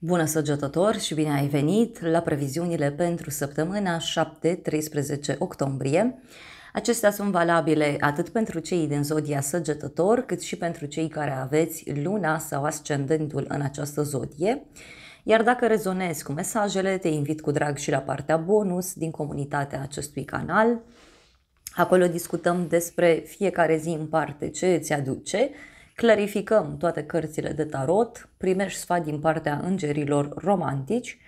Bună săgetător și bine ai venit la previziunile pentru săptămâna 7-13 octombrie. Acestea sunt valabile atât pentru cei din zodia săgetător, cât și pentru cei care aveți luna sau ascendentul în această zodie. Iar dacă rezonezi cu mesajele, te invit cu drag și la partea bonus din comunitatea acestui canal. Acolo discutăm despre fiecare zi în parte ce îți aduce, clarificăm toate cărțile de tarot, primești sfat din partea îngerilor romantici,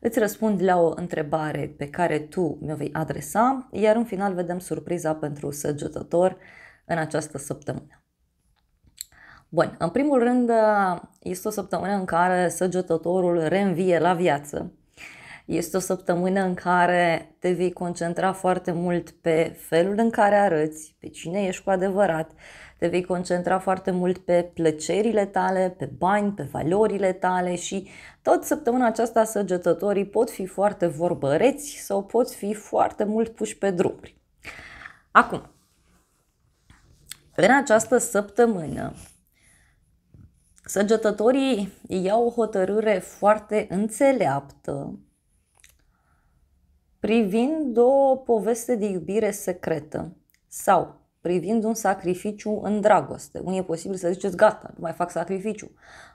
îți răspund la o întrebare pe care tu mi-o vei adresa, iar în final vedem surpriza pentru săgetător în această săptămână. Bun, în primul rând este o săptămână în care săgetătorul reînvie la viață este o săptămână în care te vei concentra foarte mult pe felul în care arăți, pe cine ești cu adevărat, te vei concentra foarte mult pe plăcerile tale, pe bani, pe valorile tale și tot săptămâna aceasta săgetătorii pot fi foarte vorbăreți sau pot fi foarte mult puși pe drumuri. Acum, în această săptămână, săgetătorii iau o hotărâre foarte înțeleaptă privind o poveste de iubire secretă sau privind un sacrificiu în dragoste. Unii e posibil să ziceți gata, nu mai fac sacrificiu.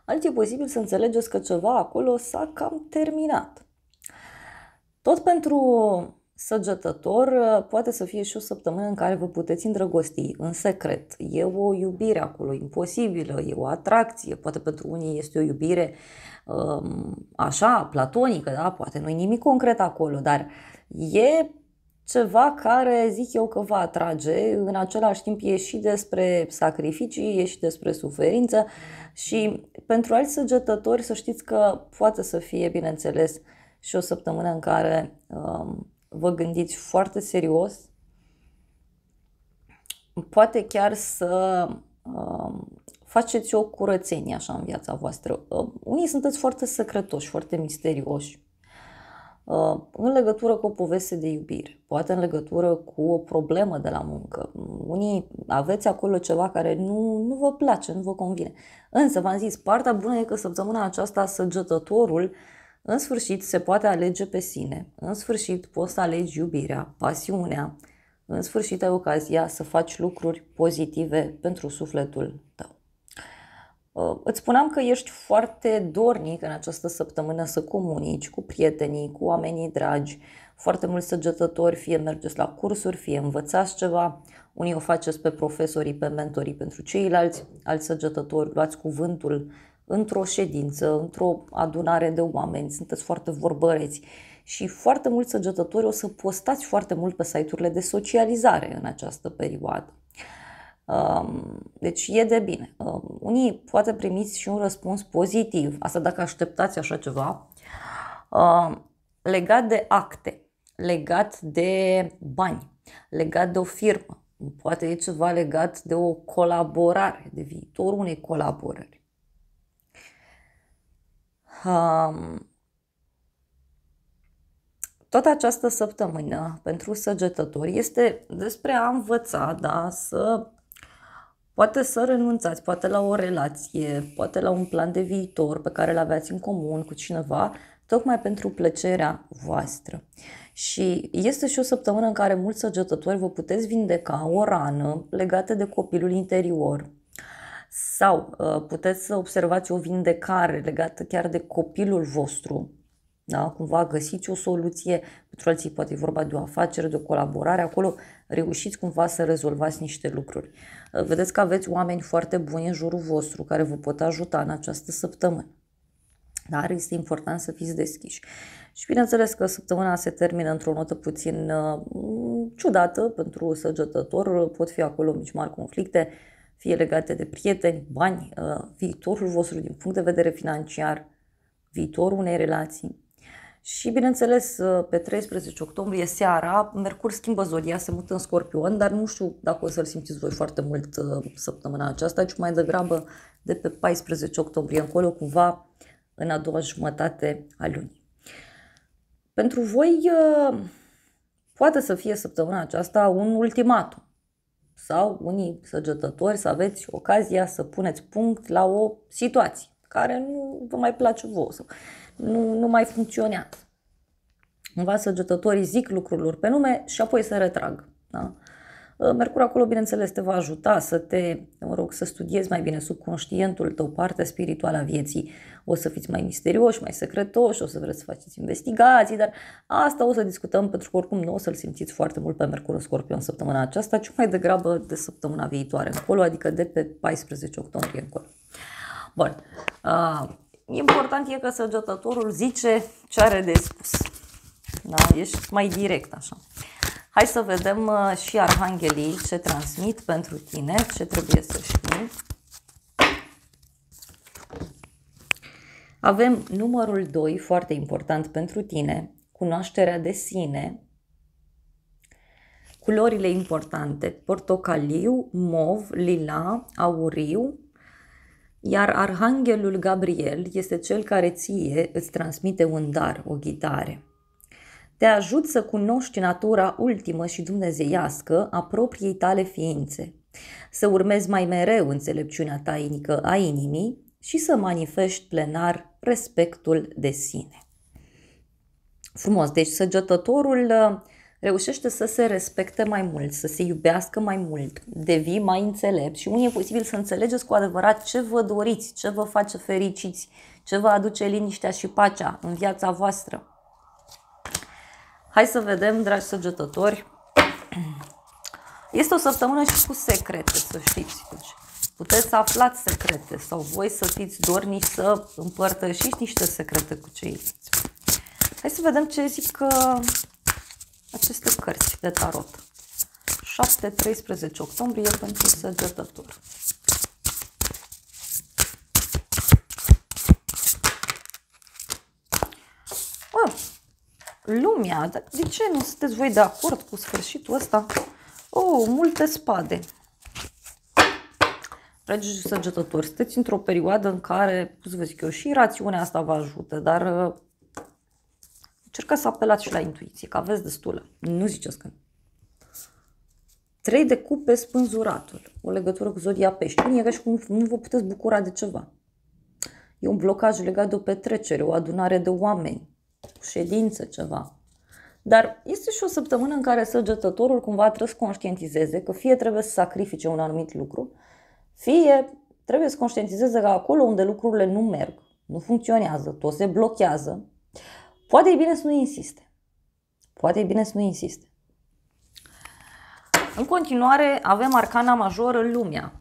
Alții e posibil să înțelegeți că ceva acolo s-a cam terminat. Tot pentru săgetător poate să fie și o săptămână în care vă puteți îndrăgosti în secret. E o iubire acolo imposibilă, e o atracție, poate pentru unii este o iubire um, așa, platonică, da? poate nu e nimic concret acolo, dar e ceva care zic eu că va atrage, în același timp e și despre sacrificii, e și despre suferință și pentru alți săgetători să știți că poate să fie, bineînțeles, și o săptămână în care um, vă gândiți foarte serios, poate chiar să um, faceți o curățenie așa în viața voastră. Um, unii sunteți foarte secretoși, foarte misterioși, Uh, în legătură cu o poveste de iubire, poate în legătură cu o problemă de la muncă. Unii aveți acolo ceva care nu, nu vă place, nu vă convine. Însă, v-am zis, partea bună e că săptămâna aceasta săgetătorul în sfârșit se poate alege pe sine, în sfârșit poți să alegi iubirea, pasiunea, în sfârșit ai ocazia să faci lucruri pozitive pentru sufletul tău. Uh, îți spuneam că ești foarte dornic în această săptămână să comunici cu prietenii, cu oamenii dragi, foarte mulți săgetători, fie mergeți la cursuri, fie învățați ceva, unii o faceți pe profesorii, pe mentorii pentru ceilalți, alți săgetători, luați cuvântul într-o ședință, într-o adunare de oameni, sunteți foarte vorbăreți și foarte mulți săgetători o să postați foarte mult pe site-urile de socializare în această perioadă. Um, deci e de bine. Um, unii poate primiți și un răspuns pozitiv, asta dacă așteptați așa ceva, um, legat de acte, legat de bani, legat de o firmă, poate e ceva legat de o colaborare, de viitorul unei colaborări. toată această săptămână pentru săgetători este despre a învăța da, să Poate să renunțați, poate la o relație, poate la un plan de viitor pe care îl aveați în comun cu cineva, tocmai pentru plăcerea voastră. Și este și o săptămână în care mulți săgetători vă puteți vindeca o rană legată de copilul interior, sau uh, puteți să observați o vindecare legată chiar de copilul vostru. Da? Cumva găsiți o soluție pentru alții poate e vorba de o afacere, de o colaborare, acolo reușiți cumva să rezolvați niște lucruri. Uh, vedeți că aveți oameni foarte buni în jurul vostru care vă pot ajuta în această săptămână. Dar este important să fiți deschiși. Și bineînțeles că săptămâna se termină într-o notă puțin uh, ciudată pentru săgetător, pot fi acolo mici mari conflicte, fie legate de prieteni, bani, uh, viitorul vostru din punct de vedere financiar, viitorul unei relații. Și, bineînțeles, ă, pe 13 octombrie, seara, Mercur schimbă zodia, se mută în Scorpion, dar nu știu dacă o să-l simțiți voi foarte mult ă, săptămâna aceasta, ci mai degrabă de pe 14 octombrie încolo, cumva în a doua jumătate a lunii. Pentru voi, ă, poate să fie săptămâna aceasta un ultimatum sau unii săgetători să aveți ocazia să puneți punct la o situație care nu vă mai place vouă nu, nu mai funcționează. Cumva săgetătorii zic lucrurilor pe nume și apoi se retrag. Da? Ă, Mercur acolo, bineînțeles, te va ajuta să te, mă rog, să studiezi mai bine subconștientul tău, partea spirituală a vieții. O să fiți mai misterioși, mai secretoși, o să vreți să faceți investigații, dar asta o să discutăm pentru că oricum nu o să-l simțiți foarte mult pe Mercur în Scorpion săptămâna aceasta, ci mai degrabă de săptămâna viitoare încolo, adică de pe 14 octombrie încolo. Bun. Uh, Important e că săgetătorul zice ce are de spus. Da? Ești mai direct așa. Hai să vedem uh, și arhanghelii ce transmit pentru tine, ce trebuie să știi. Avem numărul 2, foarte important pentru tine, cunoașterea de sine, culorile importante, portocaliu, mov, lila, auriu, iar arhanghelul Gabriel este cel care ție îți transmite un dar, o ghidare. Te ajut să cunoști natura ultimă și dumnezeiască a propriei tale ființe, să urmezi mai mereu înțelepciunea tainică a inimii și să manifesti plenar respectul de sine. Frumos, deci săgetătorul uh, reușește să se respecte mai mult, să se iubească mai mult, devii mai înțelept și unii e posibil să înțelegeți cu adevărat ce vă doriți, ce vă face fericiți, ce vă aduce liniștea și pacea în viața voastră. Hai să vedem, dragi săgetători. Este o săptămână și cu secrete, să știți. Deci, puteți să aflați secrete sau voi să fiți dornici să împărtășiți niște secrete cu ceilalți. Hai să vedem ce zic uh, aceste cărți de tarot. 7-13 octombrie pentru săgetător. Oh, lumea, de ce nu sunteți voi de acord cu sfârșitul ăsta? Oh, multe spade. Dragi săgetători, sunteți într-o perioadă în care, cum să vă zic eu, și rațiunea asta vă ajută, dar Încercați să apelați și la intuiție, că aveți destulă. Nu ziceți că Trei de cupe spânzuratul, o legătură cu zodia pești. Nu e ca și cum nu vă puteți bucura de ceva. E un blocaj legat de o petrecere, o adunare de oameni, o ședință, ceva. Dar este și o săptămână în care săgetătorul cumva trebuie să conștientizeze că fie trebuie să sacrifice un anumit lucru, fie trebuie să conștientizeze că acolo unde lucrurile nu merg, nu funcționează, tot se blochează, Poate e bine să nu insiste. Poate e bine să nu insiste. În continuare, avem arcana majoră, lumea.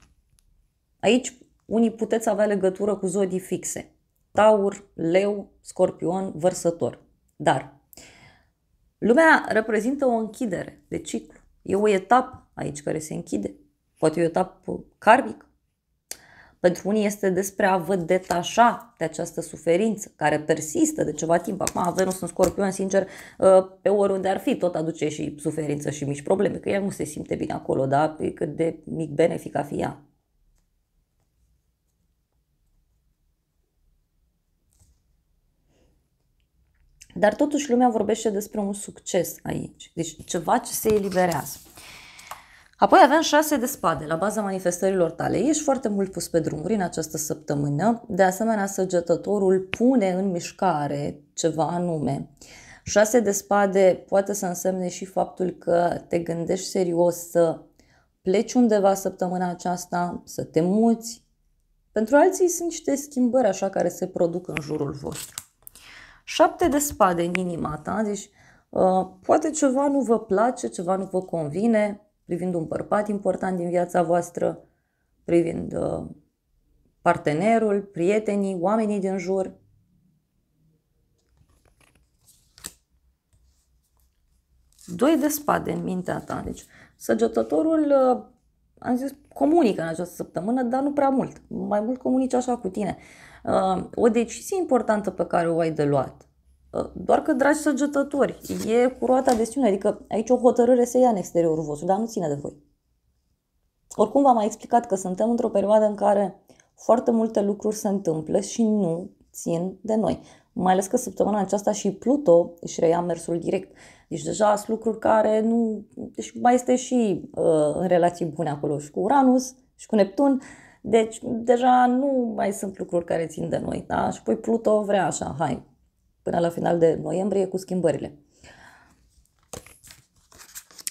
Aici, unii puteți avea legătură cu zodii fixe. Taur, leu, scorpion, vărsător. Dar lumea reprezintă o închidere de ciclu. E o etapă aici care se închide. Poate e o etapă karmică, pentru unii este despre a vă detașa de această suferință care persistă de ceva timp. Acum, avem în scorpion, sincer, ă, pe oriunde ar fi, tot aduce și suferință și mici probleme, că el nu se simte bine acolo, dar cât de mic benefic a fi ea. Dar totuși lumea vorbește despre un succes aici, deci ceva ce se eliberează. Apoi avem șase de spade la baza manifestărilor tale. Ești foarte mult pus pe drumuri în această săptămână. De asemenea, săgetătorul pune în mișcare ceva anume. Șase de spade poate să însemne și faptul că te gândești serios să pleci undeva săptămâna aceasta, să te muți. Pentru alții sunt niște schimbări așa care se produc în jurul vostru. Șapte de spade în inima ta, deci uh, poate ceva nu vă place, ceva nu vă convine, privind un bărbat important din viața voastră, privind uh, partenerul, prietenii, oamenii din jur. Doi de spade în mintea ta. Deci, săgetătorul, uh, am zis, comunică în această săptămână, dar nu prea mult. Mai mult comunici așa cu tine. Uh, o decizie importantă pe care o ai de luat Ă, doar că, dragi săgetători, e cu roata destine, adică aici o hotărâre se ia în exteriorul vostru, dar nu ține de voi. Oricum v-am mai explicat că suntem într-o perioadă în care foarte multe lucruri se întâmplă și nu țin de noi. Mai ales că săptămâna aceasta și Pluto își reia mersul direct. Deci deja sunt lucruri care nu... Deci mai este și uh, în relații bune acolo și cu Uranus și cu Neptun. Deci deja nu mai sunt lucruri care țin de noi. Da? Și apoi Pluto vrea așa, hai, până la final de noiembrie cu schimbările.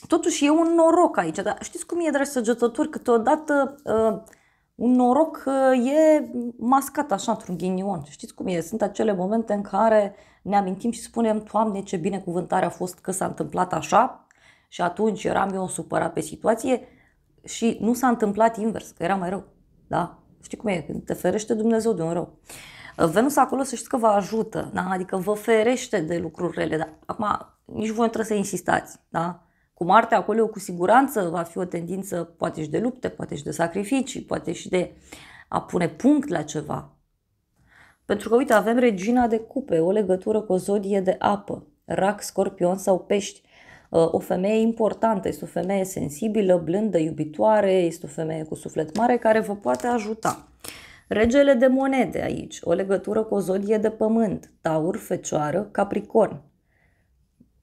Totuși e un noroc aici, dar știți cum e, dragi săgetători, câteodată uh, un noroc uh, e mascat așa într-un ghinion. Știți cum e? Sunt acele momente în care ne amintim și spunem, Doamne, ce binecuvântare a fost că s-a întâmplat așa și atunci eram eu supărat pe situație și nu s-a întâmplat invers, că era mai rău. Da? Știi cum e? Te ferește Dumnezeu de un rău. Uh, Venus acolo să știți că vă ajută, da? adică vă ferește de lucruri rele. Dar acum nici voi nu trebuie să insistați. Da? Cu Marte acolo cu siguranță va fi o tendință poate și de lupte, poate și de sacrificii, poate și de a pune punct la ceva. Pentru că, uite, avem regina de cupe, o legătură cu o zodie de apă, rac, scorpion sau pești. Uh, o femeie importantă, este o femeie sensibilă, blândă, iubitoare, este o femeie cu suflet mare care vă poate ajuta. Regele de monede aici, o legătură cu o zodie de pământ, taur, fecioară, capricorn.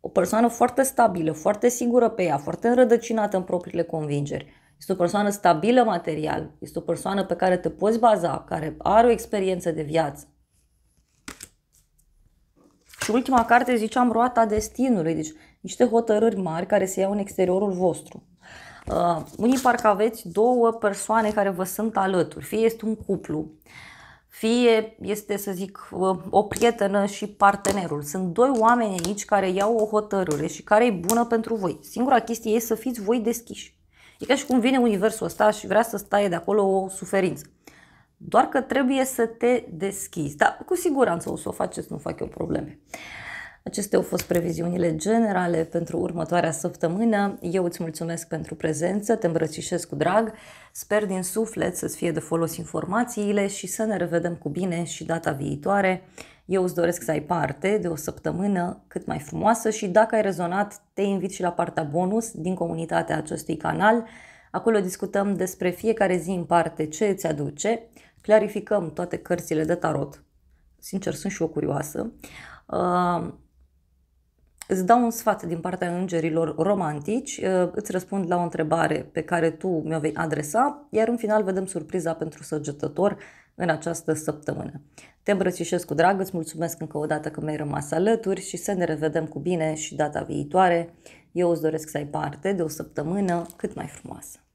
O persoană foarte stabilă, foarte sigură pe ea, foarte înrădăcinată în propriile convingeri. Este o persoană stabilă material, este o persoană pe care te poți baza, care are o experiență de viață. Și ultima carte ziceam roata destinului, deci niște hotărâri mari care se iau în exteriorul vostru. Uh, unii parcă aveți două persoane care vă sunt alături, fie este un cuplu, fie este, să zic, uh, o prietenă și partenerul. Sunt doi oameni aici care iau o hotărâre și care e bună pentru voi. Singura chestie e să fiți voi deschiși. E ca și cum vine universul ăsta și vrea să staie de acolo o suferință. Doar că trebuie să te deschizi. Dar cu siguranță o să o faceți, nu fac eu probleme. Uh, Acestea au fost previziunile generale pentru următoarea săptămână. Eu îți mulțumesc pentru prezență, te îmbrățișez cu drag, sper din suflet să-ți fie de folos informațiile și să ne revedem cu bine și data viitoare. Eu îți doresc să ai parte de o săptămână cât mai frumoasă și dacă ai rezonat, te invit și la partea bonus din comunitatea acestui canal. Acolo discutăm despre fiecare zi în parte ce îți aduce, clarificăm toate cărțile de tarot. Sincer, sunt și eu curioasă. Uh, Îți dau un sfat din partea îngerilor romantici, uh, îți răspund la o întrebare pe care tu mi-o vei adresa, iar în final vedem surpriza pentru săgetător în această săptămână. Te îmbrățișez cu drag, îți mulțumesc încă o dată că mi-ai rămas alături și să ne revedem cu bine și data viitoare. Eu îți doresc să ai parte de o săptămână cât mai frumoasă.